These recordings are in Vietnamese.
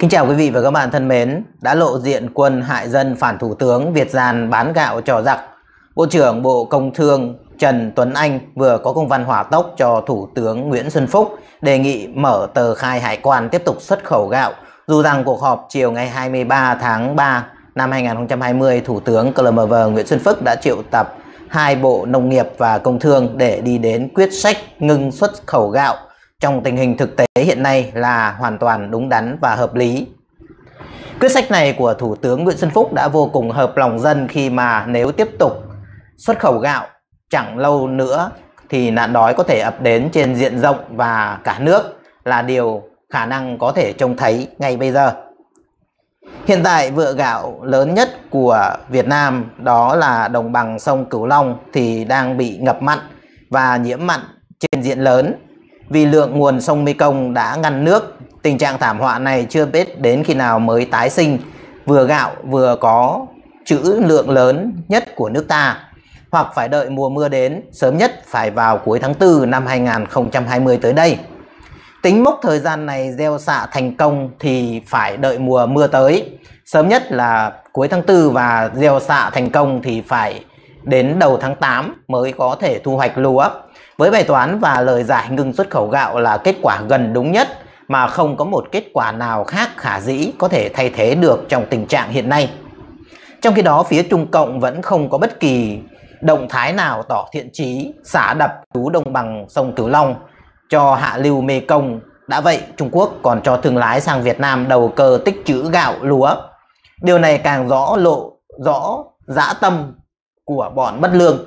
Kính chào quý vị và các bạn thân mến. Đã lộ diện quân hại dân phản thủ tướng Việt Giàn bán gạo cho giặc. Bộ trưởng Bộ Công Thương Trần Tuấn Anh vừa có công văn hỏa tốc cho Thủ tướng Nguyễn Xuân Phúc đề nghị mở tờ khai hải quan tiếp tục xuất khẩu gạo. Dù rằng cuộc họp chiều ngày 23 tháng 3 năm 2020, Thủ tướng CLMV Nguyễn Xuân Phúc đã triệu tập hai Bộ Nông nghiệp và Công Thương để đi đến quyết sách ngừng xuất khẩu gạo trong tình hình thực tế hiện nay là hoàn toàn đúng đắn và hợp lý. Quyết sách này của Thủ tướng Nguyễn Xuân Phúc đã vô cùng hợp lòng dân khi mà nếu tiếp tục xuất khẩu gạo chẳng lâu nữa thì nạn đói có thể ập đến trên diện rộng và cả nước là điều khả năng có thể trông thấy ngay bây giờ. Hiện tại vựa gạo lớn nhất của Việt Nam đó là đồng bằng sông Cửu Long thì đang bị ngập mặn và nhiễm mặn trên diện lớn vì lượng nguồn sông Mekong đã ngăn nước. Tình trạng thảm họa này chưa biết đến khi nào mới tái sinh, vừa gạo vừa có chữ lượng lớn nhất của nước ta. Hoặc phải đợi mùa mưa đến, sớm nhất phải vào cuối tháng 4 năm 2020 tới đây. Tính mốc thời gian này gieo xạ thành công thì phải đợi mùa mưa tới. Sớm nhất là cuối tháng 4 và gieo xạ thành công thì phải đến đầu tháng 8 mới có thể thu hoạch lúa. Với bài toán và lời giải ngừng xuất khẩu gạo là kết quả gần đúng nhất mà không có một kết quả nào khác khả dĩ có thể thay thế được trong tình trạng hiện nay. Trong khi đó, phía Trung Cộng vẫn không có bất kỳ động thái nào tỏ thiện chí xả đập chú đồng bằng sông Cửu Long cho hạ lưu Mê Công. Đã vậy, Trung Quốc còn cho thương lái sang Việt Nam đầu cơ tích trữ gạo lúa. Điều này càng rõ lộ rõ dã tâm của bọn bất lương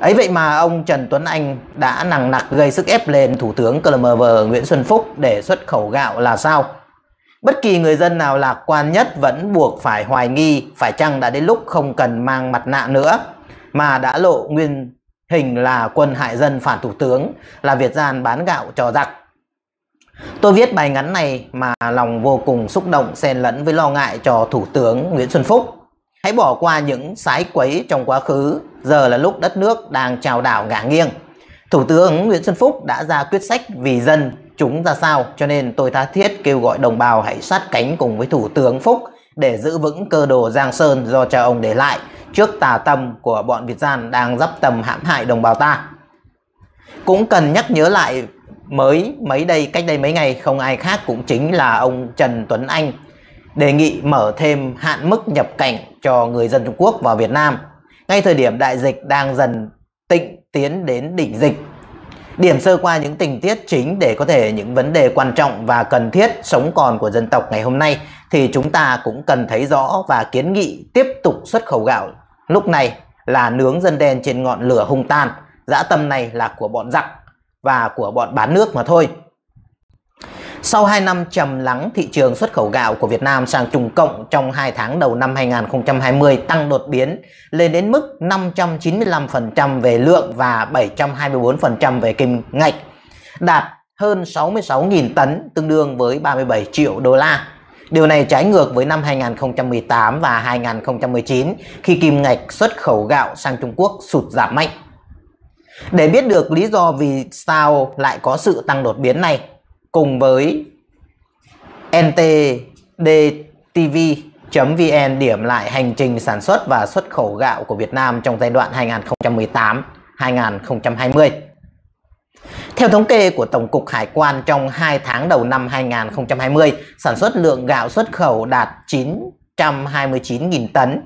Ấy vậy mà ông Trần Tuấn Anh đã nặng nặc gây sức ép lên Thủ tướng CLMV Nguyễn Xuân Phúc để xuất khẩu gạo là sao? Bất kỳ người dân nào lạc quan nhất vẫn buộc phải hoài nghi phải chăng đã đến lúc không cần mang mặt nạ nữa mà đã lộ nguyên hình là quân hại dân phản thủ tướng là Việt gian bán gạo cho giặc. Tôi viết bài ngắn này mà lòng vô cùng xúc động xen lẫn với lo ngại cho Thủ tướng Nguyễn Xuân Phúc. Hãy bỏ qua những sái quấy trong quá khứ, giờ là lúc đất nước đang trào đảo ngả nghiêng. Thủ tướng Nguyễn Xuân Phúc đã ra quyết sách vì dân chúng ra sao, cho nên tôi tha thiết kêu gọi đồng bào hãy sát cánh cùng với Thủ tướng Phúc để giữ vững cơ đồ Giang Sơn do cha ông để lại trước tà tâm của bọn Việt gian đang dắp tầm hãm hại đồng bào ta. Cũng cần nhắc nhớ lại mới mấy đây cách đây mấy ngày không ai khác cũng chính là ông Trần Tuấn Anh đề nghị mở thêm hạn mức nhập cảnh cho người dân Trung Quốc vào Việt Nam ngay thời điểm đại dịch đang dần tịnh tiến đến đỉnh dịch. Điểm sơ qua những tình tiết chính để có thể những vấn đề quan trọng và cần thiết sống còn của dân tộc ngày hôm nay thì chúng ta cũng cần thấy rõ và kiến nghị tiếp tục xuất khẩu gạo lúc này là nướng dân đen trên ngọn lửa hung tàn, dã tâm này là của bọn giặc và của bọn bán nước mà thôi. Sau 2 năm trầm lắng, thị trường xuất khẩu gạo của Việt Nam sang Trung Cộng trong 2 tháng đầu năm 2020 tăng đột biến lên đến mức 595% về lượng và 724% về kim ngạch, đạt hơn 66.000 tấn tương đương với 37 triệu đô la. Điều này trái ngược với năm 2018 và 2019 khi kim ngạch xuất khẩu gạo sang Trung Quốc sụt giảm mạnh. Để biết được lý do vì sao lại có sự tăng đột biến này, cùng với ntdtv.vn điểm lại hành trình sản xuất và xuất khẩu gạo của Việt Nam trong giai đoạn 2018-2020. Theo thống kê của Tổng cục Hải quan trong 2 tháng đầu năm 2020, sản xuất lượng gạo xuất khẩu đạt 929.000 tấn,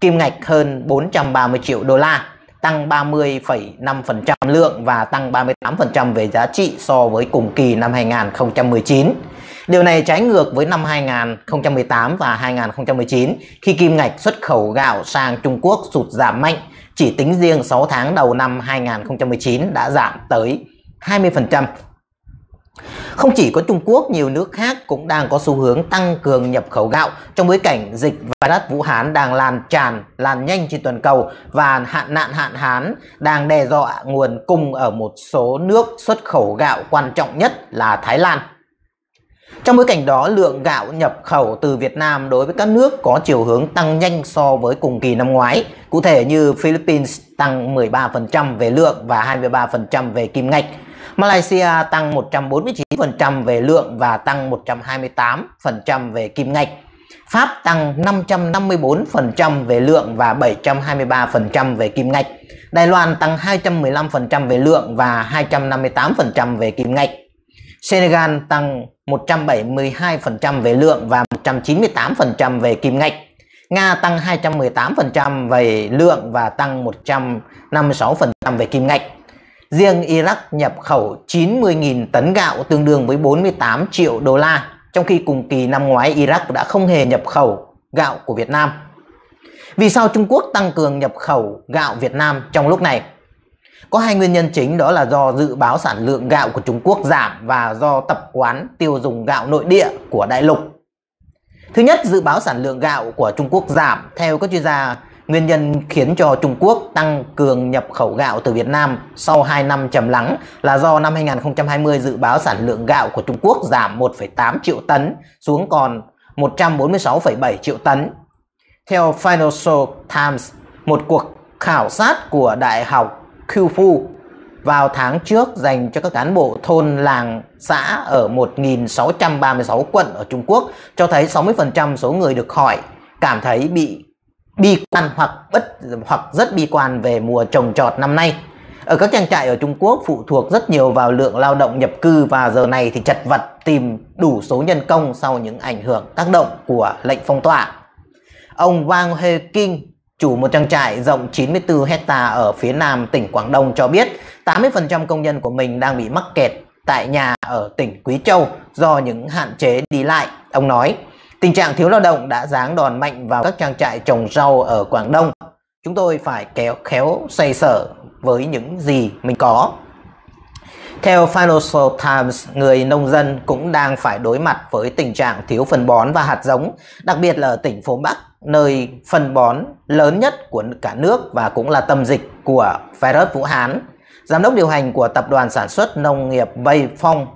kim ngạch hơn 430 triệu đô la, tăng 30,5% lượng và tăng 38% về giá trị so với cùng kỳ năm 2019. Điều này trái ngược với năm 2018 và 2019 khi kim ngạch xuất khẩu gạo sang Trung Quốc sụt giảm mạnh, chỉ tính riêng 6 tháng đầu năm 2019 đã giảm tới 20%. Không chỉ có Trung Quốc, nhiều nước khác cũng đang có xu hướng tăng cường nhập khẩu gạo trong bối cảnh dịch virus Vũ Hán đang lan tràn, lan nhanh trên toàn cầu và hạn nạn hạn hán đang đe dọa nguồn cung ở một số nước xuất khẩu gạo quan trọng nhất là Thái Lan. Trong bối cảnh đó, lượng gạo nhập khẩu từ Việt Nam đối với các nước có chiều hướng tăng nhanh so với cùng kỳ năm ngoái, cụ thể như Philippines tăng 13% về lượng và 23% về kim ngạch, Malaysia tăng 149% về lượng và tăng 128% về kim ngạch. Pháp tăng 554% về lượng và 723% về kim ngạch. Đài Loan tăng 215% về lượng và 258% về kim ngạch. Senegal tăng 172% về lượng và 198% về kim ngạch. Nga tăng 218% về lượng và tăng 156% về kim ngạch. Riêng Iraq nhập khẩu 90.000 tấn gạo tương đương với 48 triệu đô la, trong khi cùng kỳ năm ngoái Iraq đã không hề nhập khẩu gạo của Việt Nam. Vì sao Trung Quốc tăng cường nhập khẩu gạo Việt Nam trong lúc này? Có hai nguyên nhân chính đó là do dự báo sản lượng gạo của Trung Quốc giảm và do tập quán tiêu dùng gạo nội địa của đại lục. Thứ nhất, dự báo sản lượng gạo của Trung Quốc giảm theo các chuyên gia Nguyên nhân khiến cho Trung Quốc tăng cường nhập khẩu gạo từ Việt Nam sau 2 năm trầm lắng là do năm 2020 dự báo sản lượng gạo của Trung Quốc giảm 1,8 triệu tấn xuống còn 146,7 triệu tấn. Theo Financial Times, một cuộc khảo sát của Đại học Kyufu vào tháng trước dành cho các cán bộ thôn làng xã ở 1.636 quận ở Trung Quốc cho thấy 60% số người được hỏi cảm thấy bị bi quan hoặc bất hoặc rất bi quan về mùa trồng trọt năm nay. Ở các trang trại ở Trung Quốc phụ thuộc rất nhiều vào lượng lao động nhập cư và giờ này thì chật vật tìm đủ số nhân công sau những ảnh hưởng tác động của lệnh phong tỏa. Ông Wang He King, chủ một trang trại rộng 94 hecta ở phía nam tỉnh Quảng Đông cho biết 80% công nhân của mình đang bị mắc kẹt tại nhà ở tỉnh Quý Châu do những hạn chế đi lại. Ông nói, Tình trạng thiếu lao động đã giáng đòn mạnh vào các trang trại trồng rau ở Quảng Đông. Chúng tôi phải kéo khéo xoay sở với những gì mình có. Theo Financial Times, người nông dân cũng đang phải đối mặt với tình trạng thiếu phân bón và hạt giống, đặc biệt là ở tỉnh Phố Bắc, nơi phân bón lớn nhất của cả nước và cũng là tâm dịch của virus Vũ Hán. Giám đốc điều hành của tập đoàn sản xuất nông nghiệp Bay Phong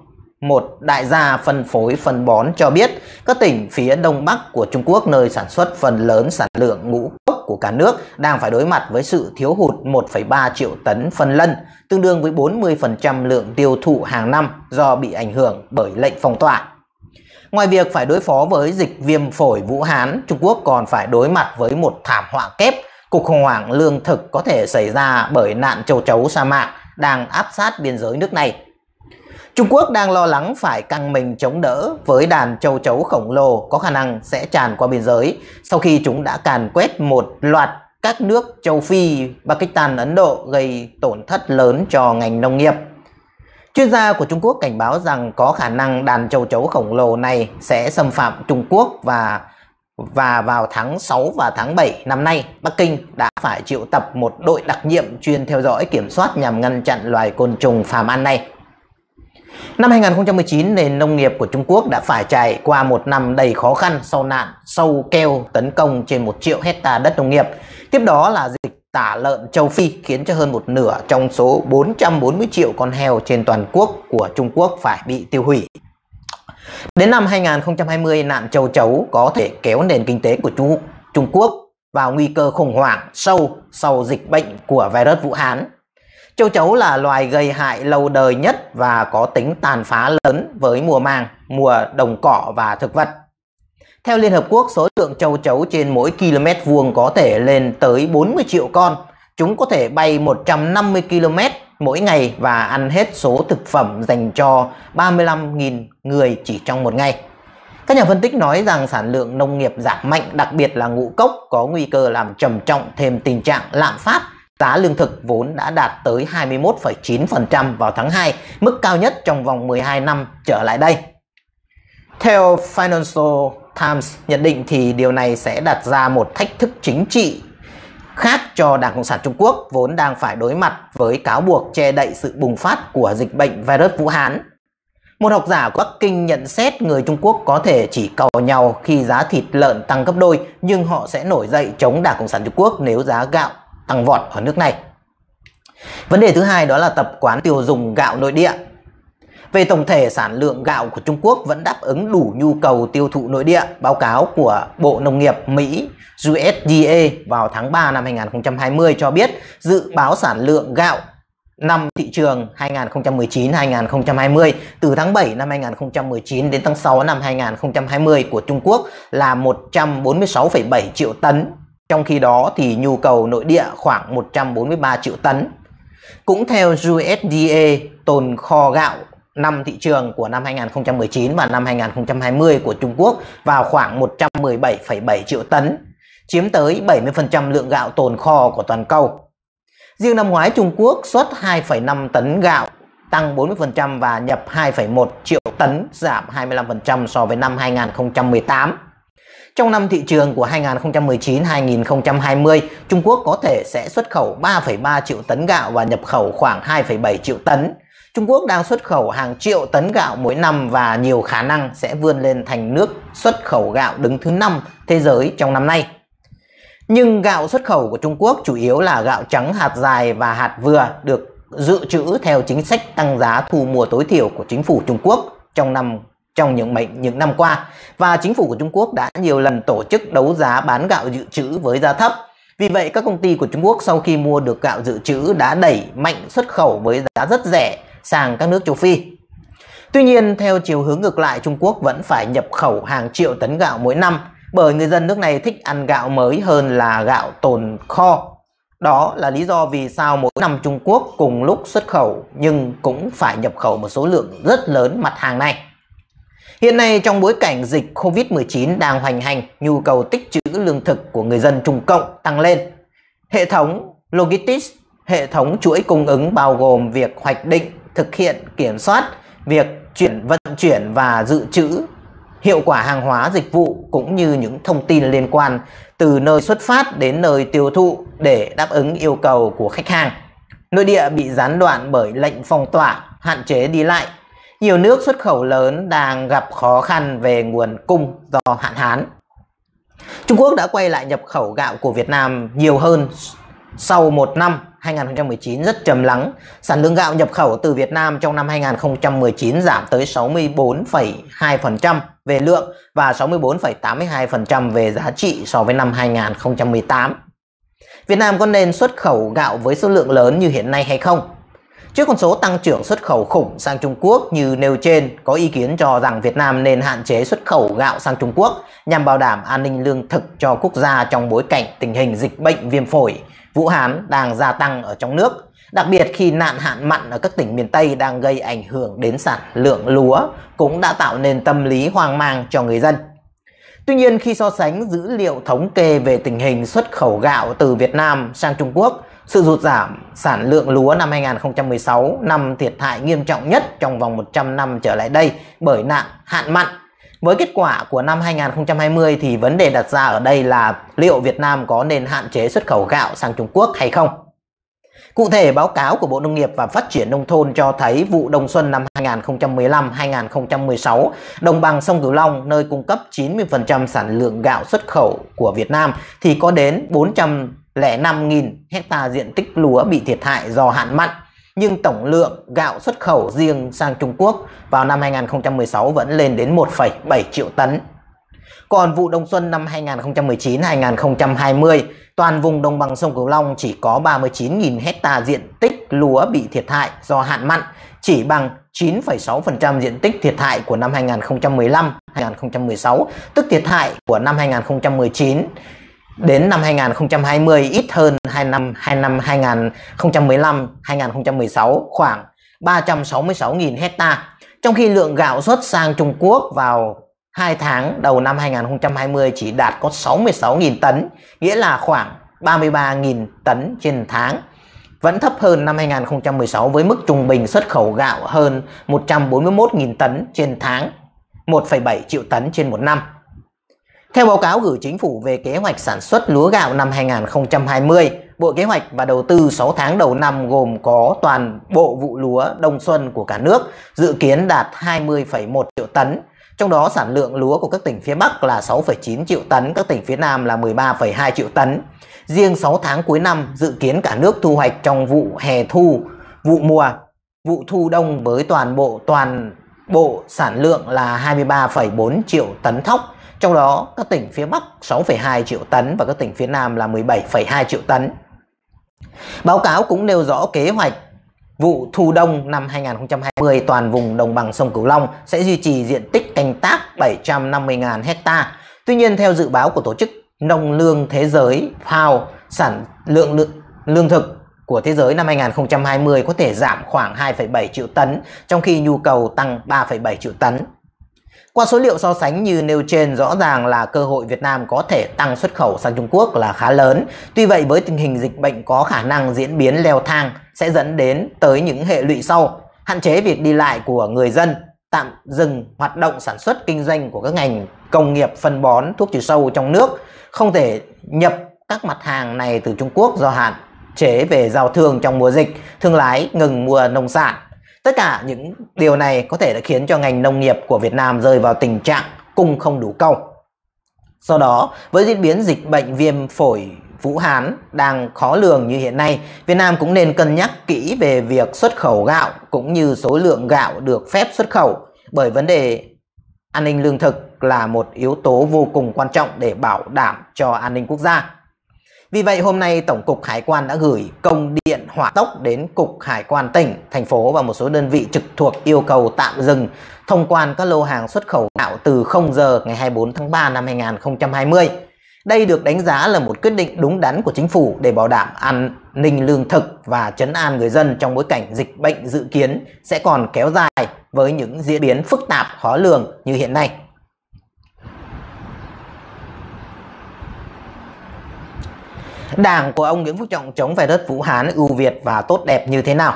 một đại gia phân phối phân bón cho biết các tỉnh phía Đông Bắc của Trung Quốc nơi sản xuất phần lớn sản lượng ngũ cốc của cả nước đang phải đối mặt với sự thiếu hụt 1,3 triệu tấn phân lân, tương đương với 40% lượng tiêu thụ hàng năm do bị ảnh hưởng bởi lệnh phong tỏa. Ngoài việc phải đối phó với dịch viêm phổi Vũ Hán, Trung Quốc còn phải đối mặt với một thảm họa kép, cuộc khủng hoảng lương thực có thể xảy ra bởi nạn châu chấu sa mạc đang áp sát biên giới nước này Trung Quốc đang lo lắng phải căng mình chống đỡ với đàn châu chấu khổng lồ có khả năng sẽ tràn qua biên giới sau khi chúng đã càn quét một loạt các nước châu Phi, Pakistan, Ấn Độ gây tổn thất lớn cho ngành nông nghiệp. Chuyên gia của Trung Quốc cảnh báo rằng có khả năng đàn châu chấu khổng lồ này sẽ xâm phạm Trung Quốc và và vào tháng 6 và tháng 7 năm nay, Bắc Kinh đã phải triệu tập một đội đặc nhiệm chuyên theo dõi kiểm soát nhằm ngăn chặn loài côn trùng phàm ăn này. Năm 2019, nền nông nghiệp của Trung Quốc đã phải trải qua một năm đầy khó khăn sau nạn sâu keo tấn công trên 1 triệu hecta đất nông nghiệp. Tiếp đó là dịch tả lợn châu Phi khiến cho hơn một nửa trong số 440 triệu con heo trên toàn quốc của Trung Quốc phải bị tiêu hủy. Đến năm 2020, nạn châu chấu có thể kéo nền kinh tế của Trung Quốc vào nguy cơ khủng hoảng sâu sau dịch bệnh của virus Vũ Hán Châu chấu là loài gây hại lâu đời nhất và có tính tàn phá lớn với mùa màng, mùa đồng cỏ và thực vật. Theo Liên Hợp Quốc, số lượng châu chấu trên mỗi km vuông có thể lên tới 40 triệu con. Chúng có thể bay 150 km mỗi ngày và ăn hết số thực phẩm dành cho 35.000 người chỉ trong một ngày. Các nhà phân tích nói rằng sản lượng nông nghiệp giảm mạnh, đặc biệt là ngũ cốc, có nguy cơ làm trầm trọng thêm tình trạng lạm phát Giá lương thực vốn đã đạt tới 21,9% vào tháng 2, mức cao nhất trong vòng 12 năm trở lại đây. Theo Financial Times nhận định thì điều này sẽ đặt ra một thách thức chính trị khác cho Đảng Cộng sản Trung Quốc vốn đang phải đối mặt với cáo buộc che đậy sự bùng phát của dịch bệnh virus Vũ Hán. Một học giả của Bắc Kinh nhận xét người Trung Quốc có thể chỉ cầu nhau khi giá thịt lợn tăng gấp đôi nhưng họ sẽ nổi dậy chống Đảng Cộng sản Trung Quốc nếu giá gạo tăng vọt ở nước này. Vấn đề thứ hai đó là tập quán tiêu dùng gạo nội địa. Về tổng thể sản lượng gạo của Trung Quốc vẫn đáp ứng đủ nhu cầu tiêu thụ nội địa, báo cáo của Bộ Nông nghiệp Mỹ USDA vào tháng 3 năm 2020 cho biết dự báo sản lượng gạo năm thị trường 2019-2020 từ tháng 7 năm 2019 đến tháng 6 năm 2020 của Trung Quốc là 146,7 triệu tấn trong khi đó thì nhu cầu nội địa khoảng 143 triệu tấn. Cũng theo USDA, tồn kho gạo năm thị trường của năm 2019 và năm 2020 của Trung Quốc vào khoảng 117,7 triệu tấn, chiếm tới 70% lượng gạo tồn kho của toàn cầu. Riêng năm ngoái Trung Quốc xuất 2,5 tấn gạo, tăng 40% và nhập 2,1 triệu tấn, giảm 25% so với năm 2018. Trong năm thị trường của 2019-2020, Trung Quốc có thể sẽ xuất khẩu 3,3 triệu tấn gạo và nhập khẩu khoảng 2,7 triệu tấn. Trung Quốc đang xuất khẩu hàng triệu tấn gạo mỗi năm và nhiều khả năng sẽ vươn lên thành nước xuất khẩu gạo đứng thứ 5 thế giới trong năm nay. Nhưng gạo xuất khẩu của Trung Quốc chủ yếu là gạo trắng hạt dài và hạt vừa được dự trữ theo chính sách tăng giá thu mua tối thiểu của chính phủ Trung Quốc trong năm trong những mệnh những năm qua và chính phủ của Trung Quốc đã nhiều lần tổ chức đấu giá bán gạo dự trữ với giá thấp. Vì vậy, các công ty của Trung Quốc sau khi mua được gạo dự trữ đã đẩy mạnh xuất khẩu với giá rất rẻ sang các nước châu Phi. Tuy nhiên, theo chiều hướng ngược lại, Trung Quốc vẫn phải nhập khẩu hàng triệu tấn gạo mỗi năm bởi người dân nước này thích ăn gạo mới hơn là gạo tồn kho. Đó là lý do vì sao mỗi năm Trung Quốc cùng lúc xuất khẩu nhưng cũng phải nhập khẩu một số lượng rất lớn mặt hàng này. Hiện nay trong bối cảnh dịch COVID-19 đang hoành hành, nhu cầu tích trữ lương thực của người dân Trung Cộng tăng lên. Hệ thống Logistics, hệ thống chuỗi cung ứng bao gồm việc hoạch định, thực hiện, kiểm soát, việc chuyển vận chuyển và dự trữ hiệu quả hàng hóa dịch vụ cũng như những thông tin liên quan từ nơi xuất phát đến nơi tiêu thụ để đáp ứng yêu cầu của khách hàng. Nội địa bị gián đoạn bởi lệnh phong tỏa, hạn chế đi lại, nhiều nước xuất khẩu lớn đang gặp khó khăn về nguồn cung do hạn hán. Trung Quốc đã quay lại nhập khẩu gạo của Việt Nam nhiều hơn sau một năm 2019 rất trầm lắng. Sản lượng gạo nhập khẩu từ Việt Nam trong năm 2019 giảm tới 64,2% về lượng và 64,82% về giá trị so với năm 2018. Việt Nam có nên xuất khẩu gạo với số lượng lớn như hiện nay hay không? Trước con số tăng trưởng xuất khẩu khủng sang Trung Quốc như nêu trên, có ý kiến cho rằng Việt Nam nên hạn chế xuất khẩu gạo sang Trung Quốc nhằm bảo đảm an ninh lương thực cho quốc gia trong bối cảnh tình hình dịch bệnh viêm phổi, Vũ Hán đang gia tăng ở trong nước. Đặc biệt khi nạn hạn mặn ở các tỉnh miền Tây đang gây ảnh hưởng đến sản lượng lúa cũng đã tạo nên tâm lý hoang mang cho người dân. Tuy nhiên khi so sánh dữ liệu thống kê về tình hình xuất khẩu gạo từ Việt Nam sang Trung Quốc sự rụt giảm sản lượng lúa năm 2016 năm thiệt hại nghiêm trọng nhất trong vòng 100 năm trở lại đây bởi nạn hạn mặn. Với kết quả của năm 2020 thì vấn đề đặt ra ở đây là liệu Việt Nam có nên hạn chế xuất khẩu gạo sang Trung Quốc hay không? Cụ thể, báo cáo của Bộ Nông nghiệp và Phát triển Nông thôn cho thấy vụ đông xuân năm 2015-2016, đồng bằng sông Cửu Long, nơi cung cấp 90% sản lượng gạo xuất khẩu của Việt Nam, thì có đến 400 5.000 hecta diện tích lúa bị thiệt hại do hạn mặn, nhưng tổng lượng gạo xuất khẩu riêng sang Trung Quốc vào năm 2016 vẫn lên đến 1,7 triệu tấn. Còn vụ đông xuân năm 2019-2020, toàn vùng đồng bằng sông Cửu Long chỉ có 39.000 hecta diện tích lúa bị thiệt hại do hạn mặn, chỉ bằng 9,6% diện tích thiệt hại của năm 2015-2016, tức thiệt hại của năm 2019 đến năm 2020 ít hơn hai năm hai năm 2015 2016 khoảng 366.000 hecta. Trong khi lượng gạo xuất sang Trung Quốc vào 2 tháng đầu năm 2020 chỉ đạt có 66.000 tấn, nghĩa là khoảng 33.000 tấn trên tháng. Vẫn thấp hơn năm 2016 với mức trung bình xuất khẩu gạo hơn 141.000 tấn trên tháng, 1,7 triệu tấn trên một năm. Theo báo cáo gửi chính phủ về kế hoạch sản xuất lúa gạo năm 2020, Bộ Kế hoạch và Đầu tư 6 tháng đầu năm gồm có toàn bộ vụ lúa đông xuân của cả nước, dự kiến đạt 20,1 triệu tấn. Trong đó sản lượng lúa của các tỉnh phía Bắc là 6,9 triệu tấn, các tỉnh phía Nam là 13,2 triệu tấn. Riêng 6 tháng cuối năm dự kiến cả nước thu hoạch trong vụ hè thu, vụ mùa, vụ thu đông với toàn bộ toàn bộ sản lượng là 23,4 triệu tấn thóc, trong đó, các tỉnh phía Bắc 6,2 triệu tấn và các tỉnh phía Nam là 17,2 triệu tấn. Báo cáo cũng nêu rõ kế hoạch vụ thu đông năm 2020 toàn vùng đồng bằng sông Cửu Long sẽ duy trì diện tích canh tác 750.000 hecta. Tuy nhiên, theo dự báo của Tổ chức Nông lương Thế giới FAO, sản lượng lượng lương thực của thế giới năm 2020 có thể giảm khoảng 2,7 triệu tấn, trong khi nhu cầu tăng 3,7 triệu tấn. Qua số liệu so sánh như nêu trên rõ ràng là cơ hội Việt Nam có thể tăng xuất khẩu sang Trung Quốc là khá lớn. Tuy vậy với tình hình dịch bệnh có khả năng diễn biến leo thang sẽ dẫn đến tới những hệ lụy sau. Hạn chế việc đi lại của người dân, tạm dừng hoạt động sản xuất kinh doanh của các ngành công nghiệp phân bón thuốc trừ sâu trong nước, không thể nhập các mặt hàng này từ Trung Quốc do hạn chế về giao thương trong mùa dịch, thương lái ngừng mua nông sản tất cả những điều này có thể đã khiến cho ngành nông nghiệp của Việt Nam rơi vào tình trạng cung không đủ cầu do đó với diễn biến dịch bệnh viêm phổi Vũ Hán đang khó lường như hiện nay, Việt Nam cũng nên cân nhắc kỹ về việc xuất khẩu gạo cũng như số lượng gạo được phép xuất khẩu bởi vấn đề an ninh lương thực là một yếu tố vô cùng quan trọng để bảo đảm cho an ninh quốc gia. Vì vậy hôm nay Tổng cục Hải quan đã gửi công điện hỏa tốc đến Cục Hải quan tỉnh, thành phố và một số đơn vị trực thuộc yêu cầu tạm dừng thông quan các lô hàng xuất khẩu gạo từ 0 giờ ngày 24 tháng 3 năm 2020. Đây được đánh giá là một quyết định đúng đắn của chính phủ để bảo đảm an ninh lương thực và chấn an người dân trong bối cảnh dịch bệnh dự kiến sẽ còn kéo dài với những diễn biến phức tạp khó lường như hiện nay. Đảng của ông Nguyễn Phú Trọng chống phải đất Vũ Hán ưu việt và tốt đẹp như thế nào?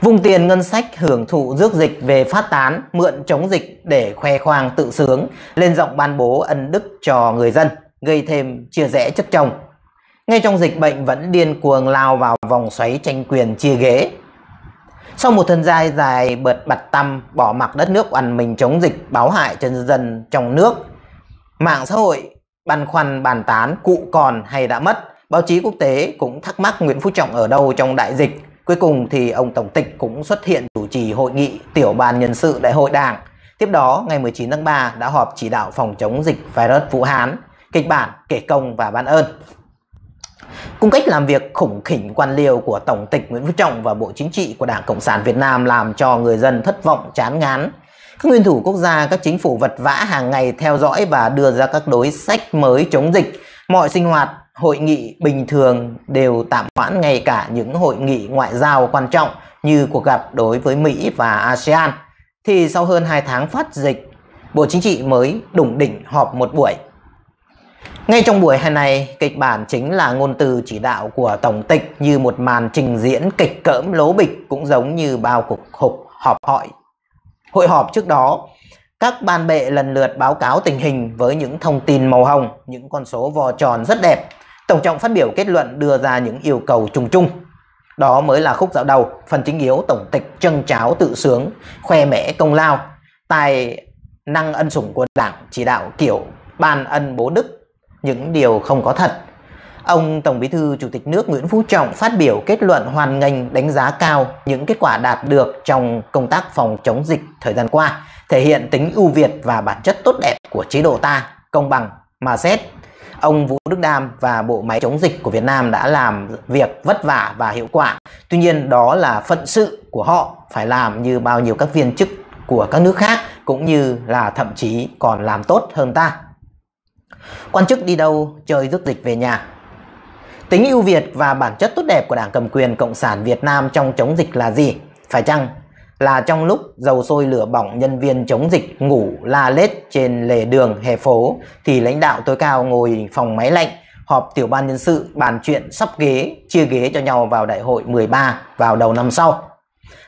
Vùng tiền ngân sách hưởng thụ rước dịch về phát tán, mượn chống dịch để khoe khoang tự sướng, lên giọng ban bố ân đức cho người dân, gây thêm chia rẽ chất chồng. Ngay trong dịch bệnh vẫn điên cuồng lao vào vòng xoáy tranh quyền chia ghế. Sau một thân dài dài bợt bặt tâm bỏ mặc đất nước oằn mình chống dịch báo hại cho dân trong nước, mạng xã hội băn khoăn bàn tán cụ còn hay đã mất. Báo chí quốc tế cũng thắc mắc Nguyễn Phú Trọng ở đâu trong đại dịch. Cuối cùng thì ông Tổng tịch cũng xuất hiện chủ trì hội nghị tiểu ban nhân sự đại hội đảng. Tiếp đó, ngày 19 tháng 3 đã họp chỉ đạo phòng chống dịch virus Vũ Hán, kịch bản, kể công và ban ơn. Cung cách làm việc khủng khỉnh quan liêu của Tổng tịch Nguyễn Phú Trọng và Bộ Chính trị của Đảng Cộng sản Việt Nam làm cho người dân thất vọng, chán ngán, các nguyên thủ quốc gia, các chính phủ vật vã hàng ngày theo dõi và đưa ra các đối sách mới chống dịch. Mọi sinh hoạt, hội nghị bình thường đều tạm hoãn ngay cả những hội nghị ngoại giao quan trọng như cuộc gặp đối với Mỹ và ASEAN. Thì sau hơn 2 tháng phát dịch, Bộ Chính trị mới đủng đỉnh họp một buổi. Ngay trong buổi hè này kịch bản chính là ngôn từ chỉ đạo của Tổng tịch như một màn trình diễn kịch cỡm lố bịch cũng giống như bao cuộc họp hỏi hội họp trước đó, các ban bệ lần lượt báo cáo tình hình với những thông tin màu hồng, những con số vò tròn rất đẹp. Tổng trọng phát biểu kết luận đưa ra những yêu cầu trùng chung. Đó mới là khúc dạo đầu, phần chính yếu tổng tịch trân cháo tự sướng, khoe mẽ công lao, tài năng ân sủng của đảng chỉ đạo kiểu ban ân bố đức, những điều không có thật. Ông Tổng Bí thư Chủ tịch nước Nguyễn Phú Trọng phát biểu kết luận hoàn ngành đánh giá cao những kết quả đạt được trong công tác phòng chống dịch thời gian qua, thể hiện tính ưu việt và bản chất tốt đẹp của chế độ ta, công bằng, mà xét. Ông Vũ Đức Đam và bộ máy chống dịch của Việt Nam đã làm việc vất vả và hiệu quả. Tuy nhiên đó là phận sự của họ phải làm như bao nhiêu các viên chức của các nước khác cũng như là thậm chí còn làm tốt hơn ta. Quan chức đi đâu chơi rước dịch về nhà Tính ưu việt và bản chất tốt đẹp của Đảng cầm quyền Cộng sản Việt Nam trong chống dịch là gì? Phải chăng là trong lúc dầu sôi lửa bỏng nhân viên chống dịch ngủ la lết trên lề đường hè phố thì lãnh đạo tối cao ngồi phòng máy lạnh họp tiểu ban nhân sự bàn chuyện sắp ghế chia ghế cho nhau vào đại hội 13 vào đầu năm sau.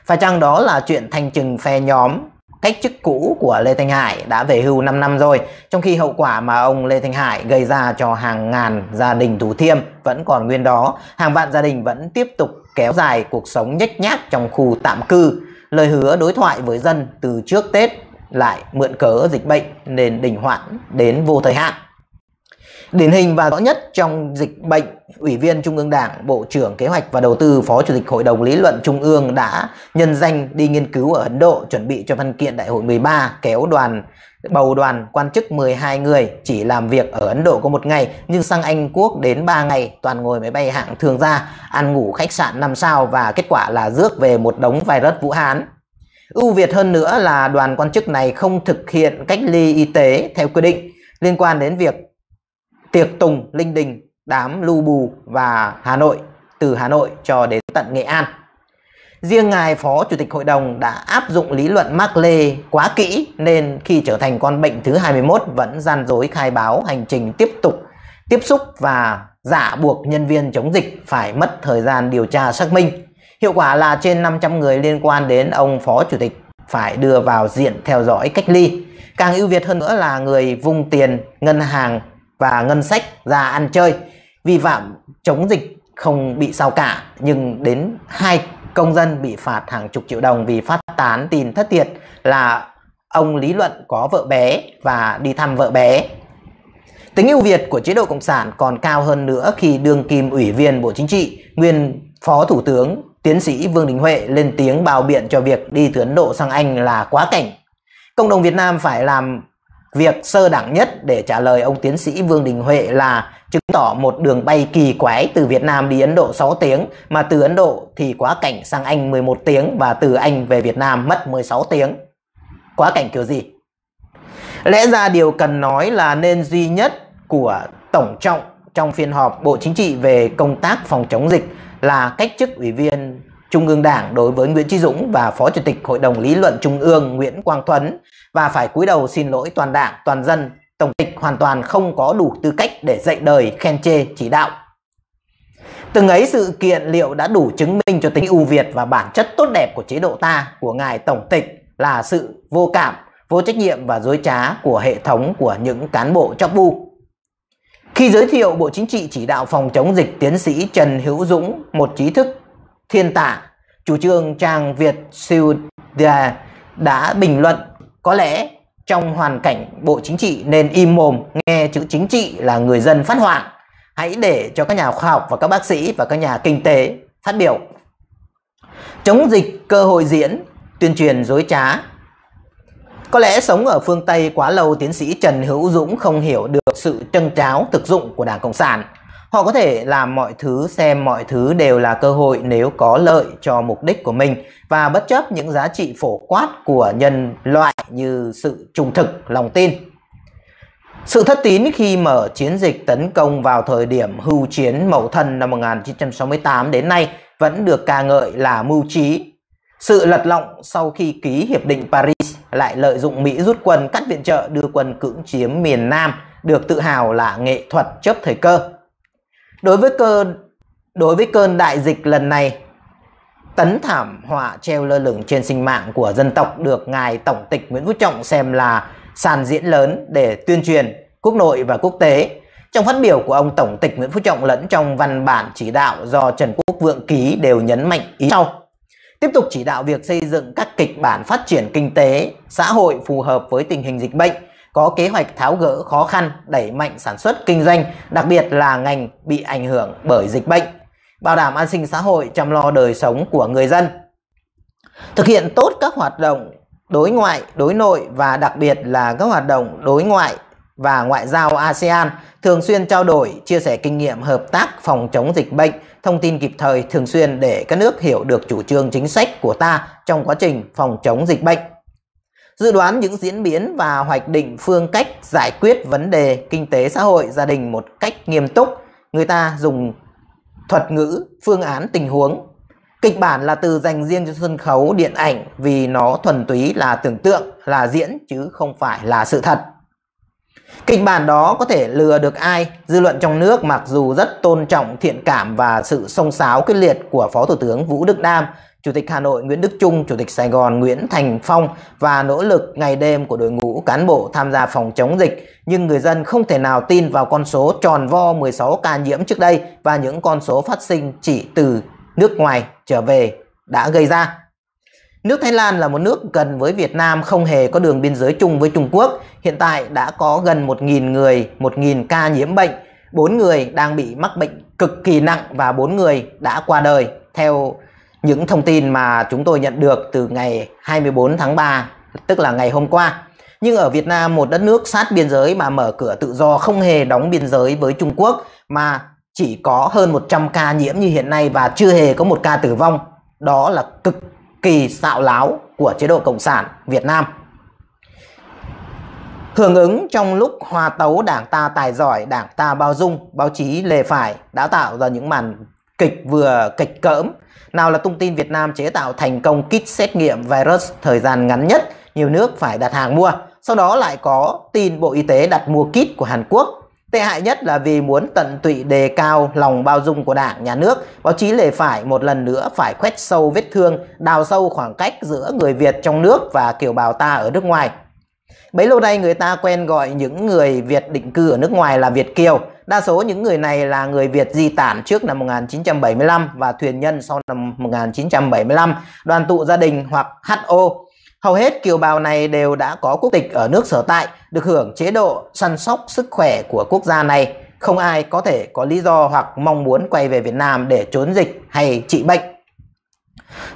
Phải chăng đó là chuyện thanh trừng phe nhóm cách chức cũ của Lê Thanh Hải đã về hưu 5 năm rồi, trong khi hậu quả mà ông Lê Thanh Hải gây ra cho hàng ngàn gia đình Thủ Thiêm vẫn còn nguyên đó, hàng vạn gia đình vẫn tiếp tục kéo dài cuộc sống nhếch nhác trong khu tạm cư. Lời hứa đối thoại với dân từ trước Tết lại mượn cớ dịch bệnh nên đình hoãn đến vô thời hạn. Điển hình và rõ nhất trong dịch bệnh, Ủy viên Trung ương Đảng, Bộ trưởng Kế hoạch và Đầu tư, Phó Chủ tịch Hội đồng Lý luận Trung ương đã nhân danh đi nghiên cứu ở Ấn Độ chuẩn bị cho văn kiện Đại hội 13 kéo đoàn bầu đoàn quan chức 12 người chỉ làm việc ở Ấn Độ có một ngày nhưng sang Anh Quốc đến 3 ngày toàn ngồi máy bay hạng thường gia, ăn ngủ khách sạn 5 sao và kết quả là rước về một đống virus Vũ Hán. Ưu việt hơn nữa là đoàn quan chức này không thực hiện cách ly y tế theo quy định liên quan đến việc tiệc tùng linh đình đám lưu bù và Hà Nội từ Hà Nội cho đến tận Nghệ An. Riêng ngài phó chủ tịch hội đồng đã áp dụng lý luận Mark Lê quá kỹ nên khi trở thành con bệnh thứ 21 vẫn gian dối khai báo hành trình tiếp tục tiếp xúc và giả buộc nhân viên chống dịch phải mất thời gian điều tra xác minh. Hiệu quả là trên 500 người liên quan đến ông phó chủ tịch phải đưa vào diện theo dõi cách ly. Càng ưu việt hơn nữa là người vung tiền ngân hàng và ngân sách ra ăn chơi vi phạm chống dịch không bị sao cả nhưng đến hai công dân bị phạt hàng chục triệu đồng vì phát tán tin thất thiệt là ông lý luận có vợ bé và đi thăm vợ bé Tính ưu việt của chế độ Cộng sản còn cao hơn nữa khi đương kim ủy viên Bộ Chính trị, nguyên Phó Thủ tướng, tiến sĩ Vương Đình Huệ lên tiếng bào biện cho việc đi từ Ấn Độ sang Anh là quá cảnh. Cộng đồng Việt Nam phải làm Việc sơ đẳng nhất để trả lời ông tiến sĩ Vương Đình Huệ là chứng tỏ một đường bay kỳ quái từ Việt Nam đi Ấn Độ 6 tiếng mà từ Ấn Độ thì quá cảnh sang Anh 11 tiếng và từ Anh về Việt Nam mất 16 tiếng. Quá cảnh kiểu gì? Lẽ ra điều cần nói là nên duy nhất của Tổng Trọng trong phiên họp Bộ Chính trị về công tác phòng chống dịch là cách chức Ủy viên Trung ương Đảng đối với Nguyễn Chí Dũng và Phó Chủ tịch Hội đồng Lý luận Trung ương Nguyễn Quang Thuấn và phải cúi đầu xin lỗi toàn đảng, toàn dân, Tổng tịch hoàn toàn không có đủ tư cách để dạy đời, khen chê, chỉ đạo. Từng ấy sự kiện liệu đã đủ chứng minh cho tính ưu việt và bản chất tốt đẹp của chế độ ta, của ngài Tổng tịch là sự vô cảm, vô trách nhiệm và dối trá của hệ thống của những cán bộ chóc bu. Khi giới thiệu Bộ Chính trị chỉ đạo phòng chống dịch tiến sĩ Trần Hữu Dũng, một trí thức thiên tả, chủ trương trang Việt siêu đã bình luận có lẽ trong hoàn cảnh Bộ Chính trị nên im mồm nghe chữ chính trị là người dân phát hoảng. Hãy để cho các nhà khoa học và các bác sĩ và các nhà kinh tế phát biểu. Chống dịch cơ hội diễn, tuyên truyền dối trá. Có lẽ sống ở phương Tây quá lâu tiến sĩ Trần Hữu Dũng không hiểu được sự trân tráo thực dụng của Đảng Cộng sản – Họ có thể làm mọi thứ xem mọi thứ đều là cơ hội nếu có lợi cho mục đích của mình và bất chấp những giá trị phổ quát của nhân loại như sự trung thực, lòng tin. Sự thất tín khi mở chiến dịch tấn công vào thời điểm hưu chiến Mậu Thân năm 1968 đến nay vẫn được ca ngợi là mưu trí. Sự lật lọng sau khi ký Hiệp định Paris lại lợi dụng Mỹ rút quân cắt viện trợ đưa quân cưỡng chiếm miền Nam được tự hào là nghệ thuật chớp thời cơ. Đối với cơn đối với cơn đại dịch lần này, tấn thảm họa treo lơ lửng trên sinh mạng của dân tộc được ngài Tổng tịch Nguyễn Phú Trọng xem là sàn diễn lớn để tuyên truyền quốc nội và quốc tế. Trong phát biểu của ông Tổng tịch Nguyễn Phú Trọng lẫn trong văn bản chỉ đạo do Trần Quốc Vượng ký đều nhấn mạnh ý sau. Tiếp tục chỉ đạo việc xây dựng các kịch bản phát triển kinh tế, xã hội phù hợp với tình hình dịch bệnh có kế hoạch tháo gỡ khó khăn, đẩy mạnh sản xuất kinh doanh, đặc biệt là ngành bị ảnh hưởng bởi dịch bệnh, bảo đảm an sinh xã hội chăm lo đời sống của người dân. Thực hiện tốt các hoạt động đối ngoại, đối nội và đặc biệt là các hoạt động đối ngoại và ngoại giao ASEAN thường xuyên trao đổi, chia sẻ kinh nghiệm hợp tác phòng chống dịch bệnh, thông tin kịp thời thường xuyên để các nước hiểu được chủ trương chính sách của ta trong quá trình phòng chống dịch bệnh dự đoán những diễn biến và hoạch định phương cách giải quyết vấn đề kinh tế xã hội gia đình một cách nghiêm túc. Người ta dùng thuật ngữ phương án tình huống. Kịch bản là từ dành riêng cho sân khấu điện ảnh vì nó thuần túy là tưởng tượng, là diễn chứ không phải là sự thật. Kịch bản đó có thể lừa được ai? Dư luận trong nước mặc dù rất tôn trọng thiện cảm và sự xông xáo quyết liệt của Phó Thủ tướng Vũ Đức Đam Chủ tịch Hà Nội Nguyễn Đức Trung, Chủ tịch Sài Gòn Nguyễn Thành Phong và nỗ lực ngày đêm của đội ngũ cán bộ tham gia phòng chống dịch, nhưng người dân không thể nào tin vào con số tròn vo 16 ca nhiễm trước đây và những con số phát sinh chỉ từ nước ngoài trở về đã gây ra. Nước Thái Lan là một nước gần với Việt Nam không hề có đường biên giới chung với Trung Quốc. Hiện tại đã có gần 1.000 người, 1.000 ca nhiễm bệnh, 4 người đang bị mắc bệnh cực kỳ nặng và 4 người đã qua đời. Theo những thông tin mà chúng tôi nhận được từ ngày 24 tháng 3, tức là ngày hôm qua. Nhưng ở Việt Nam, một đất nước sát biên giới mà mở cửa tự do không hề đóng biên giới với Trung Quốc mà chỉ có hơn 100 ca nhiễm như hiện nay và chưa hề có một ca tử vong. Đó là cực kỳ xạo láo của chế độ Cộng sản Việt Nam. Hưởng ứng trong lúc hòa tấu đảng ta tài giỏi, đảng ta bao dung, báo chí lề phải đã tạo ra những màn kịch vừa kịch cỡm. Nào là tung tin Việt Nam chế tạo thành công kit xét nghiệm virus thời gian ngắn nhất, nhiều nước phải đặt hàng mua. Sau đó lại có tin Bộ Y tế đặt mua kit của Hàn Quốc. Tệ hại nhất là vì muốn tận tụy đề cao lòng bao dung của đảng, nhà nước, báo chí lề phải một lần nữa phải khoét sâu vết thương, đào sâu khoảng cách giữa người Việt trong nước và kiều bào ta ở nước ngoài. Bấy lâu nay người ta quen gọi những người Việt định cư ở nước ngoài là Việt Kiều, Đa số những người này là người Việt di tản trước năm 1975 và thuyền nhân sau năm 1975, đoàn tụ gia đình hoặc HO. Hầu hết kiều bào này đều đã có quốc tịch ở nước sở tại, được hưởng chế độ săn sóc sức khỏe của quốc gia này. Không ai có thể có lý do hoặc mong muốn quay về Việt Nam để trốn dịch hay trị bệnh.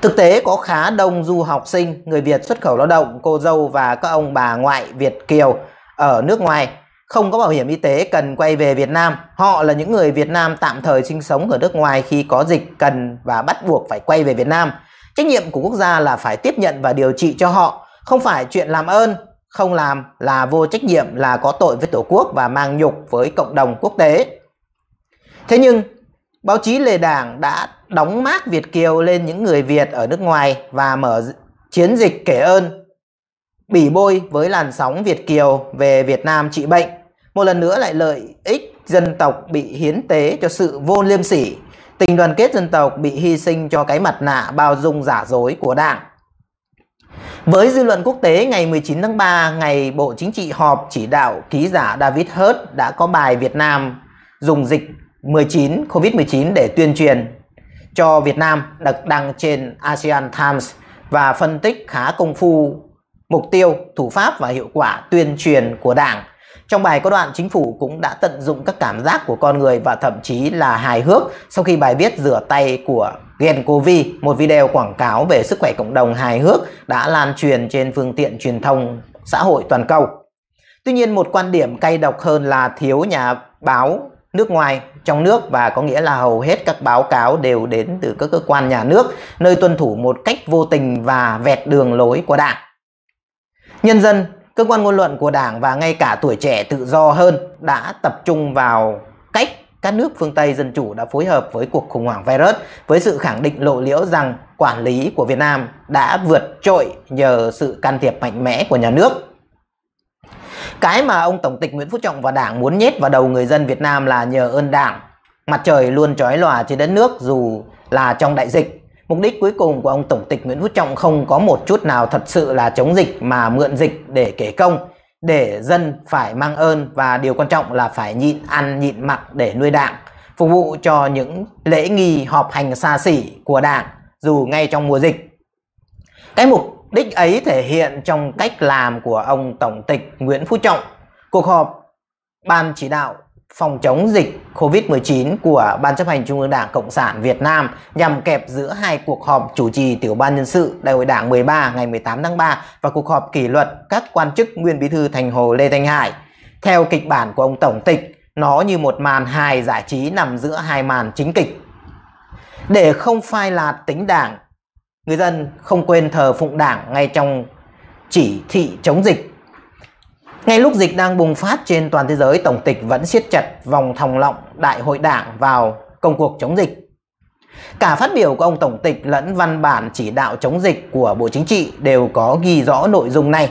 Thực tế có khá đông du học sinh, người Việt xuất khẩu lao động, cô dâu và các ông bà ngoại Việt Kiều ở nước ngoài không có bảo hiểm y tế cần quay về Việt Nam. Họ là những người Việt Nam tạm thời sinh sống ở nước ngoài khi có dịch cần và bắt buộc phải quay về Việt Nam. Trách nhiệm của quốc gia là phải tiếp nhận và điều trị cho họ, không phải chuyện làm ơn, không làm là vô trách nhiệm là có tội với Tổ quốc và mang nhục với cộng đồng quốc tế. Thế nhưng, báo chí Lề Đảng đã đóng mác Việt Kiều lên những người Việt ở nước ngoài và mở chiến dịch kể ơn bỉ bôi với làn sóng Việt Kiều về Việt Nam trị bệnh, một lần nữa lại lợi ích dân tộc bị hiến tế cho sự vô liêm sỉ, tình đoàn kết dân tộc bị hy sinh cho cái mặt nạ bao dung giả dối của Đảng. Với dư luận quốc tế ngày 19 tháng 3, ngày Bộ Chính trị họp chỉ đạo ký giả David Hurt đã có bài Việt Nam dùng dịch 19 COVID-19 để tuyên truyền cho Việt Nam được đăng trên ASEAN Times và phân tích khá công phu mục tiêu, thủ pháp và hiệu quả tuyên truyền của Đảng. Trong bài có đoạn chính phủ cũng đã tận dụng các cảm giác của con người và thậm chí là hài hước sau khi bài viết rửa tay của Gencovi, một video quảng cáo về sức khỏe cộng đồng hài hước đã lan truyền trên phương tiện truyền thông xã hội toàn cầu. Tuy nhiên một quan điểm cay độc hơn là thiếu nhà báo nước ngoài trong nước và có nghĩa là hầu hết các báo cáo đều đến từ các cơ quan nhà nước nơi tuân thủ một cách vô tình và vẹt đường lối của đảng. Nhân dân, cơ quan ngôn luận của Đảng và ngay cả tuổi trẻ tự do hơn đã tập trung vào cách các nước phương Tây dân chủ đã phối hợp với cuộc khủng hoảng virus với sự khẳng định lộ liễu rằng quản lý của Việt Nam đã vượt trội nhờ sự can thiệp mạnh mẽ của nhà nước. Cái mà ông Tổng tịch Nguyễn Phú Trọng và Đảng muốn nhét vào đầu người dân Việt Nam là nhờ ơn Đảng. Mặt trời luôn trói lòa trên đất nước dù là trong đại dịch Mục đích cuối cùng của ông Tổng tịch Nguyễn Phú Trọng không có một chút nào thật sự là chống dịch mà mượn dịch để kể công, để dân phải mang ơn và điều quan trọng là phải nhịn ăn nhịn mặc để nuôi đảng, phục vụ cho những lễ nghi họp hành xa xỉ của đảng dù ngay trong mùa dịch. Cái mục đích ấy thể hiện trong cách làm của ông Tổng tịch Nguyễn Phú Trọng. Cuộc họp Ban chỉ đạo phòng chống dịch COVID-19 của Ban chấp hành Trung ương Đảng Cộng sản Việt Nam nhằm kẹp giữa hai cuộc họp chủ trì tiểu ban nhân sự Đại hội Đảng 13 ngày 18 tháng 3 và cuộc họp kỷ luật các quan chức nguyên bí thư thành hồ Lê Thanh Hải. Theo kịch bản của ông Tổng tịch, nó như một màn hài giải trí nằm giữa hai màn chính kịch. Để không phai lạt tính đảng, người dân không quên thờ phụng đảng ngay trong chỉ thị chống dịch ngay lúc dịch đang bùng phát trên toàn thế giới, Tổng tịch vẫn siết chặt vòng thòng lọng đại hội đảng vào công cuộc chống dịch. Cả phát biểu của ông Tổng tịch lẫn văn bản chỉ đạo chống dịch của Bộ Chính trị đều có ghi rõ nội dung này.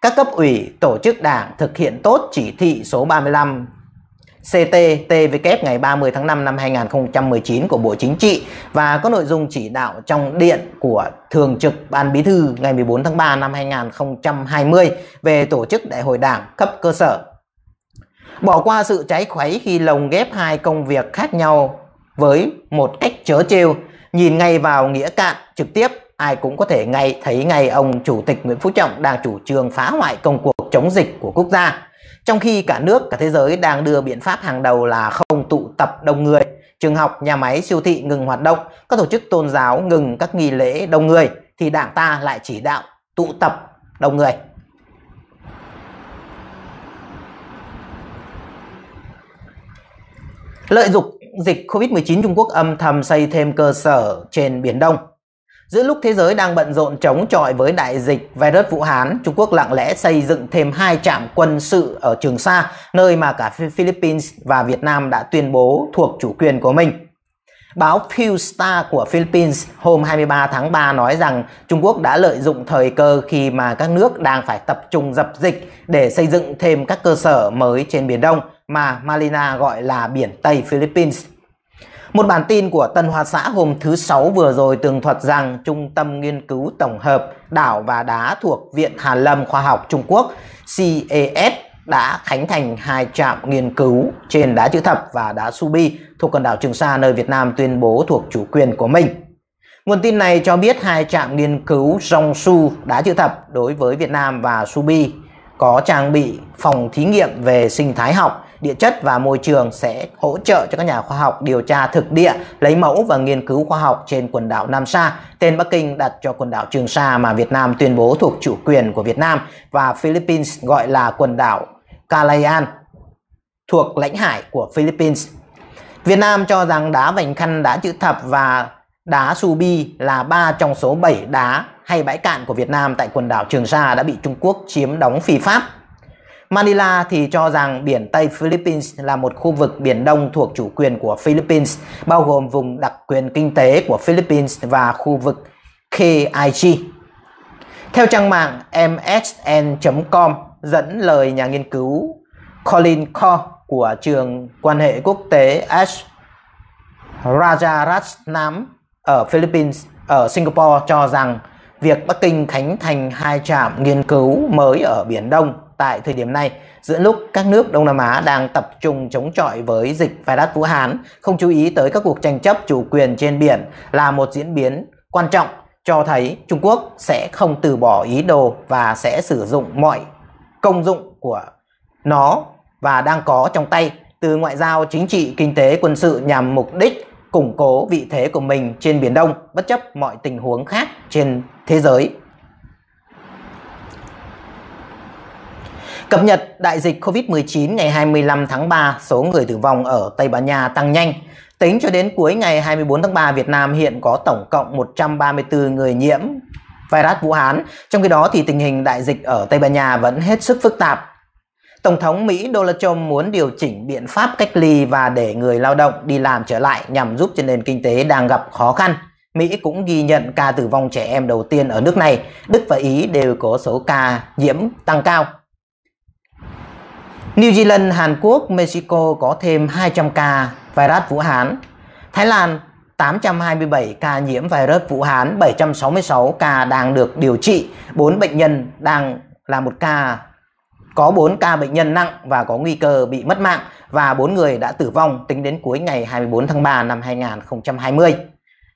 Các cấp ủy, tổ chức đảng thực hiện tốt chỉ thị số 35 CTTVK ngày 30 tháng 5 năm 2019 của Bộ Chính trị và có nội dung chỉ đạo trong điện của Thường trực Ban Bí thư ngày 14 tháng 3 năm 2020 về tổ chức đại hội đảng cấp cơ sở. Bỏ qua sự cháy khuấy khi lồng ghép hai công việc khác nhau với một cách chớ trêu, nhìn ngay vào nghĩa cạn trực tiếp ai cũng có thể ngay thấy ngay ông Chủ tịch Nguyễn Phú Trọng đang chủ trương phá hoại công cuộc chống dịch của quốc gia trong khi cả nước, cả thế giới đang đưa biện pháp hàng đầu là không tụ tập đông người, trường học, nhà máy, siêu thị ngừng hoạt động, các tổ chức tôn giáo ngừng các nghi lễ đông người, thì đảng ta lại chỉ đạo tụ tập đông người. Lợi dụng dịch COVID-19 Trung Quốc âm thầm xây thêm cơ sở trên Biển Đông Giữa lúc thế giới đang bận rộn chống chọi với đại dịch virus Vũ Hán, Trung Quốc lặng lẽ xây dựng thêm hai trạm quân sự ở Trường Sa, nơi mà cả Philippines và Việt Nam đã tuyên bố thuộc chủ quyền của mình. Báo Pew Star của Philippines hôm 23 tháng 3 nói rằng Trung Quốc đã lợi dụng thời cơ khi mà các nước đang phải tập trung dập dịch để xây dựng thêm các cơ sở mới trên Biển Đông mà Malina gọi là Biển Tây Philippines. Một bản tin của Tân Hoa Xã hôm thứ Sáu vừa rồi tường thuật rằng Trung tâm Nghiên cứu Tổng hợp Đảo và Đá thuộc Viện Hàn Lâm Khoa học Trung Quốc CAS đã khánh thành hai trạm nghiên cứu trên đá chữ thập và đá Subi thuộc quần đảo Trường Sa nơi Việt Nam tuyên bố thuộc chủ quyền của mình. Nguồn tin này cho biết hai trạm nghiên cứu Rong Su đá chữ thập đối với Việt Nam và Subi có trang bị phòng thí nghiệm về sinh thái học địa chất và môi trường sẽ hỗ trợ cho các nhà khoa học điều tra thực địa, lấy mẫu và nghiên cứu khoa học trên quần đảo Nam Sa. Tên Bắc Kinh đặt cho quần đảo Trường Sa mà Việt Nam tuyên bố thuộc chủ quyền của Việt Nam và Philippines gọi là quần đảo Calayan thuộc lãnh hải của Philippines. Việt Nam cho rằng đá vành khăn, đá chữ thập và đá Subi là ba trong số 7 đá hay bãi cạn của Việt Nam tại quần đảo Trường Sa đã bị Trung Quốc chiếm đóng phi pháp Manila thì cho rằng biển Tây Philippines là một khu vực biển Đông thuộc chủ quyền của Philippines, bao gồm vùng đặc quyền kinh tế của Philippines và khu vực KIG. Theo trang mạng msn.com dẫn lời nhà nghiên cứu Colin Core của trường quan hệ quốc tế Ash Rajaratnam ở Philippines ở Singapore cho rằng việc Bắc Kinh khánh thành hai trạm nghiên cứu mới ở Biển Đông tại thời điểm này, giữa lúc các nước Đông Nam Á đang tập trung chống chọi với dịch virus Vũ Hán, không chú ý tới các cuộc tranh chấp chủ quyền trên biển là một diễn biến quan trọng cho thấy Trung Quốc sẽ không từ bỏ ý đồ và sẽ sử dụng mọi công dụng của nó và đang có trong tay từ ngoại giao, chính trị, kinh tế, quân sự nhằm mục đích củng cố vị thế của mình trên Biển Đông bất chấp mọi tình huống khác trên thế giới Cập nhật đại dịch COVID-19 ngày 25 tháng 3, số người tử vong ở Tây Ban Nha tăng nhanh. Tính cho đến cuối ngày 24 tháng 3, Việt Nam hiện có tổng cộng 134 người nhiễm virus Vũ Hán. Trong khi đó thì tình hình đại dịch ở Tây Ban Nha vẫn hết sức phức tạp. Tổng thống Mỹ Donald Trump muốn điều chỉnh biện pháp cách ly và để người lao động đi làm trở lại nhằm giúp cho nền kinh tế đang gặp khó khăn. Mỹ cũng ghi nhận ca tử vong trẻ em đầu tiên ở nước này. Đức và Ý đều có số ca nhiễm tăng cao. New Zealand, Hàn Quốc, Mexico có thêm 200 ca virus Vũ Hán. Thái Lan 827 ca nhiễm virus Vũ Hán, 766 ca đang được điều trị, 4 bệnh nhân đang là một ca có 4 ca bệnh nhân nặng và có nguy cơ bị mất mạng và 4 người đã tử vong tính đến cuối ngày 24 tháng 3 năm 2020.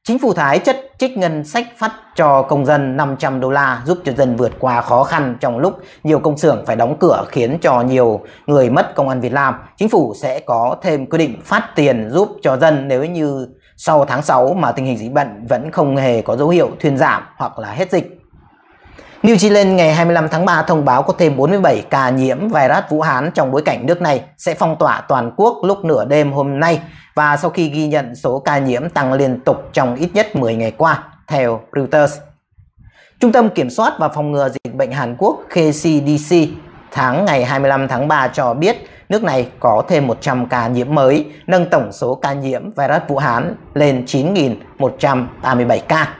Chính phủ Thái chất trích ngân sách phát cho công dân 500 đô la giúp cho dân vượt qua khó khăn trong lúc nhiều công xưởng phải đóng cửa khiến cho nhiều người mất công ăn việc làm. Chính phủ sẽ có thêm quy định phát tiền giúp cho dân nếu như sau tháng 6 mà tình hình dịch bệnh vẫn không hề có dấu hiệu thuyên giảm hoặc là hết dịch. New Zealand ngày 25 tháng 3 thông báo có thêm 47 ca nhiễm virus Vũ Hán trong bối cảnh nước này sẽ phong tỏa toàn quốc lúc nửa đêm hôm nay và sau khi ghi nhận số ca nhiễm tăng liên tục trong ít nhất 10 ngày qua, theo Reuters. Trung tâm Kiểm soát và Phòng ngừa Dịch bệnh Hàn Quốc KCDC tháng ngày 25 tháng 3 cho biết nước này có thêm 100 ca nhiễm mới, nâng tổng số ca nhiễm virus Vũ Hán lên 9.137 ca.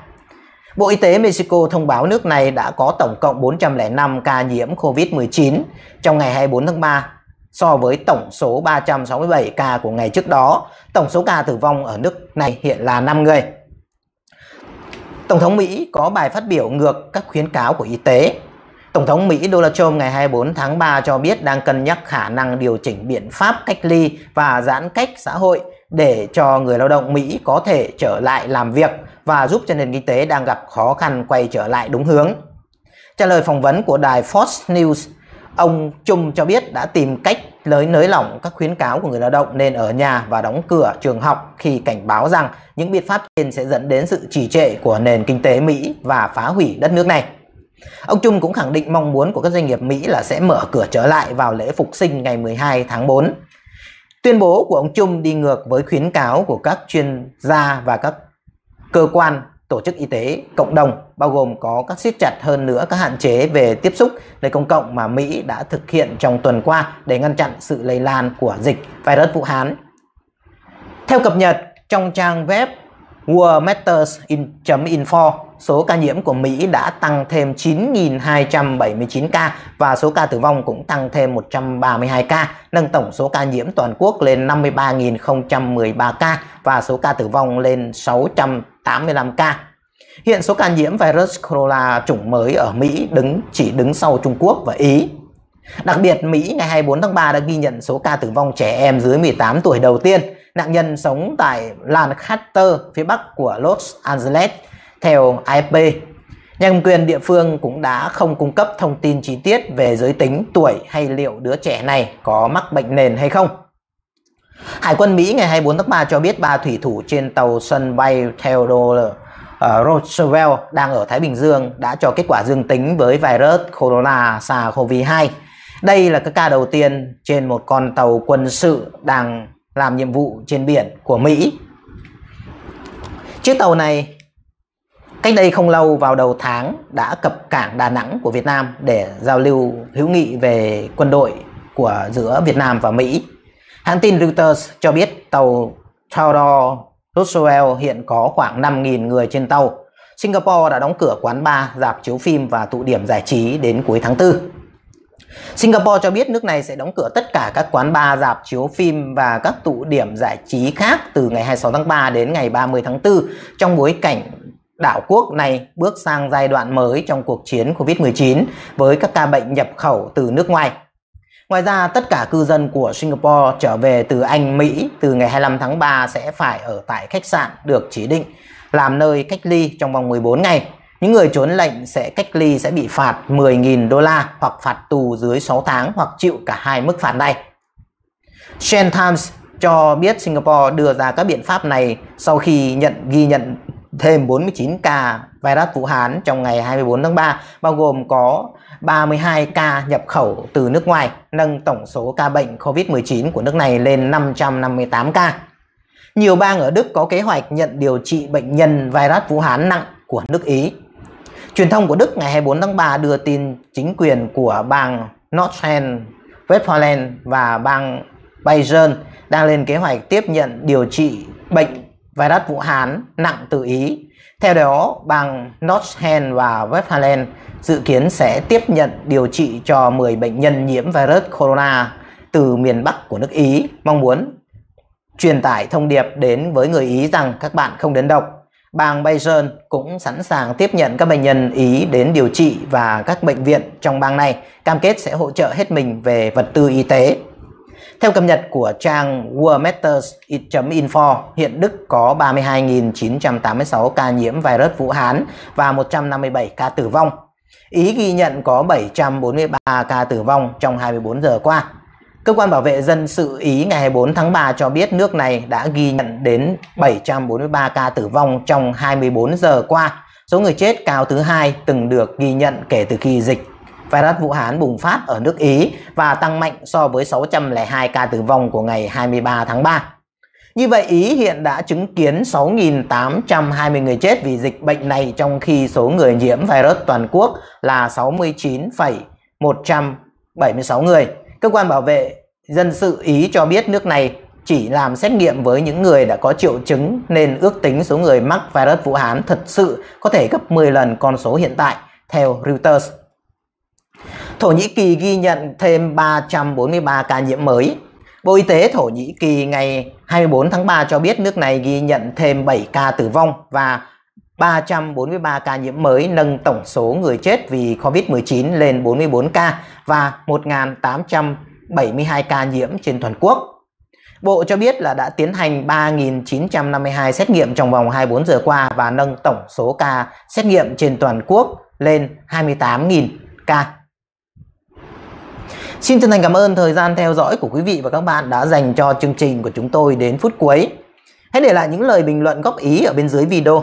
Bộ Y tế Mexico thông báo nước này đã có tổng cộng 405 ca nhiễm COVID-19 trong ngày 24 tháng 3 so với tổng số 367 ca của ngày trước đó. Tổng số ca tử vong ở nước này hiện là 5 người. Tổng thống Mỹ có bài phát biểu ngược các khuyến cáo của y tế. Tổng thống Mỹ Donald Trump ngày 24 tháng 3 cho biết đang cân nhắc khả năng điều chỉnh biện pháp cách ly và giãn cách xã hội để cho người lao động Mỹ có thể trở lại làm việc và giúp cho nền kinh tế đang gặp khó khăn quay trở lại đúng hướng. Trả lời phỏng vấn của đài Fox News, ông Trung cho biết đã tìm cách lới nới lỏng các khuyến cáo của người lao động nên ở nhà và đóng cửa trường học khi cảnh báo rằng những biện pháp trên sẽ dẫn đến sự trì trệ của nền kinh tế Mỹ và phá hủy đất nước này. Ông Trung cũng khẳng định mong muốn của các doanh nghiệp Mỹ là sẽ mở cửa trở lại vào lễ phục sinh ngày 12 tháng 4 Tuyên bố của ông Trung đi ngược với khuyến cáo của các chuyên gia và các cơ quan tổ chức y tế cộng đồng bao gồm có các siết chặt hơn nữa các hạn chế về tiếp xúc nơi công cộng mà Mỹ đã thực hiện trong tuần qua để ngăn chặn sự lây lan của dịch virus Vũ Hán. Theo cập nhật trong trang web worldmatters.info số ca nhiễm của Mỹ đã tăng thêm 9.279 ca và số ca tử vong cũng tăng thêm 132 ca, nâng tổng số ca nhiễm toàn quốc lên 53.013 ca và số ca tử vong lên 685 ca. Hiện số ca nhiễm virus corona chủng mới ở Mỹ đứng chỉ đứng sau Trung Quốc và Ý. Đặc biệt, Mỹ ngày 24 tháng 3 đã ghi nhận số ca tử vong trẻ em dưới 18 tuổi đầu tiên, Nạn nhân sống tại Lancaster, phía bắc của Los Angeles, theo AFP. Nhân quyền địa phương cũng đã không cung cấp thông tin chi tiết về giới tính, tuổi hay liệu đứa trẻ này có mắc bệnh nền hay không. Hải quân Mỹ ngày 24 tháng 3 cho biết ba thủy thủ trên tàu sân bay Theodore ờ, Roosevelt đang ở Thái Bình Dương đã cho kết quả dương tính với virus corona SARS-CoV-2. Đây là các ca đầu tiên trên một con tàu quân sự đang làm nhiệm vụ trên biển của Mỹ. Chiếc tàu này cách đây không lâu vào đầu tháng đã cập cảng Đà Nẵng của Việt Nam để giao lưu hữu nghị về quân đội của giữa Việt Nam và Mỹ. Hãng tin Reuters cho biết tàu Theodore Roosevelt hiện có khoảng 5.000 người trên tàu. Singapore đã đóng cửa quán bar, dạp chiếu phim và tụ điểm giải trí đến cuối tháng 4. Singapore cho biết nước này sẽ đóng cửa tất cả các quán bar, dạp chiếu phim và các tụ điểm giải trí khác từ ngày 26 tháng 3 đến ngày 30 tháng 4 trong bối cảnh đảo quốc này bước sang giai đoạn mới trong cuộc chiến Covid-19 với các ca bệnh nhập khẩu từ nước ngoài. Ngoài ra, tất cả cư dân của Singapore trở về từ Anh, Mỹ từ ngày 25 tháng 3 sẽ phải ở tại khách sạn được chỉ định làm nơi cách ly trong vòng 14 ngày. Những người trốn lệnh sẽ cách ly sẽ bị phạt 10.000 đô la hoặc phạt tù dưới 6 tháng hoặc chịu cả hai mức phạt này. Shen Times cho biết Singapore đưa ra các biện pháp này sau khi nhận ghi nhận thêm 49 ca virus Vũ Hán trong ngày 24 tháng 3, bao gồm có 32 ca nhập khẩu từ nước ngoài, nâng tổng số ca bệnh COVID-19 của nước này lên 558 ca. Nhiều bang ở Đức có kế hoạch nhận điều trị bệnh nhân virus Vũ Hán nặng của nước Ý Truyền thông của Đức ngày 24 tháng 3 đưa tin chính quyền của bang Nordrhein Westfalen và bang Bayern đang lên kế hoạch tiếp nhận điều trị bệnh virus Vũ Hán nặng từ Ý. Theo đó, bang Nordrhein và Westfalen dự kiến sẽ tiếp nhận điều trị cho 10 bệnh nhân nhiễm virus corona từ miền Bắc của nước Ý, mong muốn truyền tải thông điệp đến với người Ý rằng các bạn không đến độc bang Bayern cũng sẵn sàng tiếp nhận các bệnh nhân Ý đến điều trị và các bệnh viện trong bang này cam kết sẽ hỗ trợ hết mình về vật tư y tế. Theo cập nhật của trang worldmatters.info, hiện Đức có 32.986 ca nhiễm virus Vũ Hán và 157 ca tử vong. Ý ghi nhận có 743 ca tử vong trong 24 giờ qua. Cơ quan bảo vệ dân sự Ý ngày 24 tháng 3 cho biết nước này đã ghi nhận đến 743 ca tử vong trong 24 giờ qua. Số người chết cao thứ hai từng được ghi nhận kể từ khi dịch virus Vũ Hán bùng phát ở nước Ý và tăng mạnh so với 602 ca tử vong của ngày 23 tháng 3. Như vậy, Ý hiện đã chứng kiến 6.820 người chết vì dịch bệnh này trong khi số người nhiễm virus toàn quốc là 69,176 người. Cơ quan bảo vệ dân sự Ý cho biết nước này chỉ làm xét nghiệm với những người đã có triệu chứng nên ước tính số người mắc virus Vũ Hán thật sự có thể gấp 10 lần con số hiện tại, theo Reuters. Thổ Nhĩ Kỳ ghi nhận thêm 343 ca nhiễm mới. Bộ Y tế Thổ Nhĩ Kỳ ngày 24 tháng 3 cho biết nước này ghi nhận thêm 7 ca tử vong và 343 ca nhiễm mới nâng tổng số người chết vì COVID-19 lên 44 ca và 1.872 ca nhiễm trên toàn quốc. Bộ cho biết là đã tiến hành 3.952 xét nghiệm trong vòng 24 giờ qua và nâng tổng số ca xét nghiệm trên toàn quốc lên 28.000 ca. Xin chân thành cảm ơn thời gian theo dõi của quý vị và các bạn đã dành cho chương trình của chúng tôi đến phút cuối. Hãy để lại những lời bình luận góp ý ở bên dưới video.